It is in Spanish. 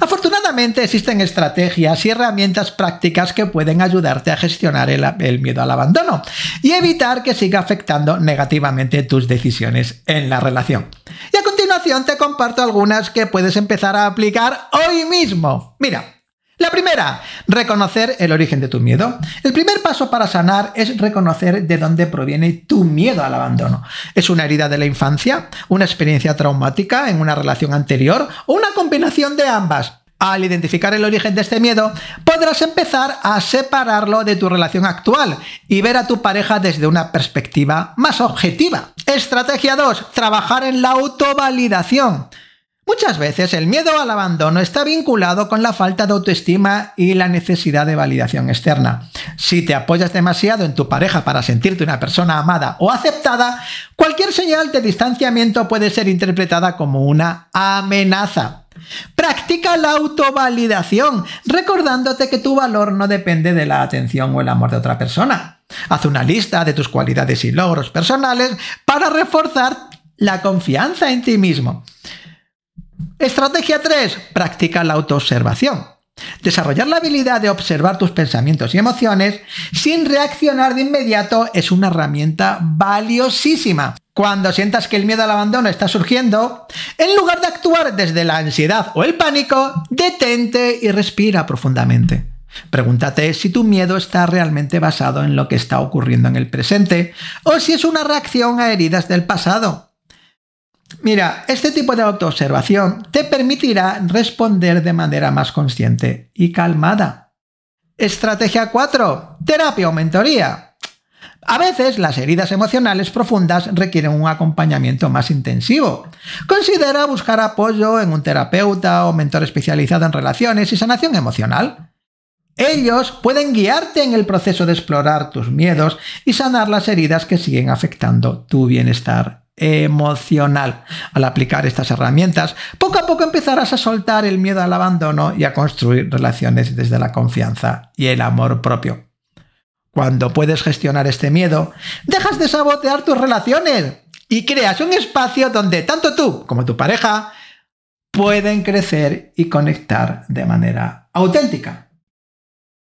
Afortunadamente existen estrategias y herramientas prácticas que pueden ayudarte a gestionar el, miedo al abandono y evitar que siga afectando negativamente tus decisiones en la relación. Y a continuación te comparto algunas que puedes empezar a aplicar hoy mismo. Mira, la primera, reconocer el origen de tu miedo. El primer paso para sanar es reconocer de dónde proviene tu miedo al abandono. ¿Es una herida de la infancia, una experiencia traumática en una relación anterior o una combinación de ambas? Al identificar el origen de este miedo, podrás empezar a separarlo de tu relación actual y ver a tu pareja desde una perspectiva más objetiva. Estrategia 2. Trabajar en la autovalidación. Muchas veces el miedo al abandono está vinculado con la falta de autoestima y la necesidad de validación externa. Si te apoyas demasiado en tu pareja para sentirte una persona amada o aceptada, cualquier señal de distanciamiento puede ser interpretada como una amenaza. Practica la autovalidación, recordándote que tu valor no depende de la atención o el amor de otra persona. Haz una lista de tus cualidades y logros personales para reforzar la confianza en ti mismo. Estrategia 3. Practica la autoobservación. Desarrollar la habilidad de observar tus pensamientos y emociones sin reaccionar de inmediato es una herramienta valiosísima. Cuando sientas que el miedo al abandono está surgiendo, en lugar de actuar desde la ansiedad o el pánico, detente y respira profundamente. Pregúntate si tu miedo está realmente basado en lo que está ocurriendo en el presente o si es una reacción a heridas del pasado. Mira, este tipo de autoobservación te permitirá responder de manera más consciente y calmada. Estrategia 4. Terapia o mentoría. A veces las heridas emocionales profundas requieren un acompañamiento más intensivo. Considera buscar apoyo en un terapeuta o mentor especializado en relaciones y sanación emocional. Ellos pueden guiarte en el proceso de explorar tus miedos y sanar las heridas que siguen afectando tu bienestar emocional. Al aplicar estas herramientas, poco a poco empezarás a soltar el miedo al abandono y a construir relaciones desde la confianza y el amor propio. Cuando puedes gestionar este miedo, dejas de sabotear tus relaciones y creas un espacio donde tanto tú como tu pareja pueden crecer y conectar de manera auténtica.